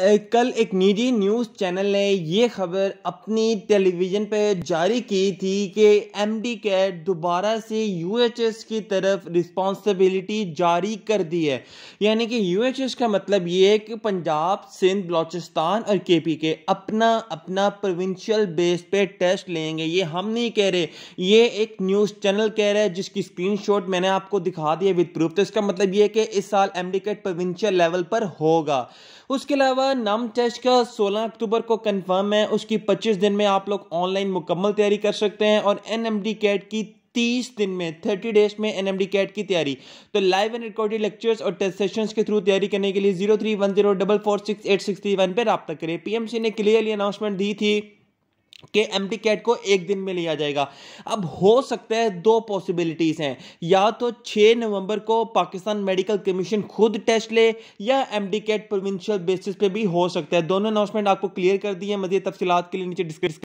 कल एक निजी न्यूज़ चैनल ने यह खबर अपनी टेलीविज़न पर जारी की थी कि एम डी कैट दोबारा से यू एच एस की तरफ रिस्पॉन्सिबिलिटी जारी कर दी है यानी कि यू एच एस का मतलब ये है कि पंजाब सिंध बलोचिस्तान और के पी के अपना अपना प्रोविंशियल बेस पे टेस्ट लेंगे ये हम नहीं कह रहे ये एक न्यूज़ चैनल कह रहा है जिसकी स्क्रीन शॉट मैंने आपको दिखा दिया विद प्रूफ तो इसका मतलब ये है कि इस साल M D CAT provincial level पर होगा उसके अलावा अलावा टेस्ट का 16 अक्टूबर को कंफर्म है उसकी 25 दिन में आप लोग ऑनलाइन मुकम्मल तैयारी कर सकते हैं और एन एम डी कैट की तीस दिन में थर्टी डेज में एन एम डी कैट की तैयारी तो लाइव एंड रिकॉर्डेड लेक्चर्स और टेस्ट सेशंस के थ्रू तैयारी करने के लिए zero three one zero double four six eight six three one पर रब्ता करें पी एम सी ने क्लियरली अनाउंसमेंट दी थी के एम कैट को एक दिन में लिया जाएगा अब हो सकता है दो पॉसिबिलिटीज़ हैं या तो 6 नवंबर को पाकिस्तान मेडिकल कमीशन खुद टेस्ट ले या एम कैट प्रोविंशियल बेसिस पे भी हो सकता है दोनों अनाउंसमेंट आपको क्लियर कर दिए मजीद तफसीत के लिए नीचे डिस्कस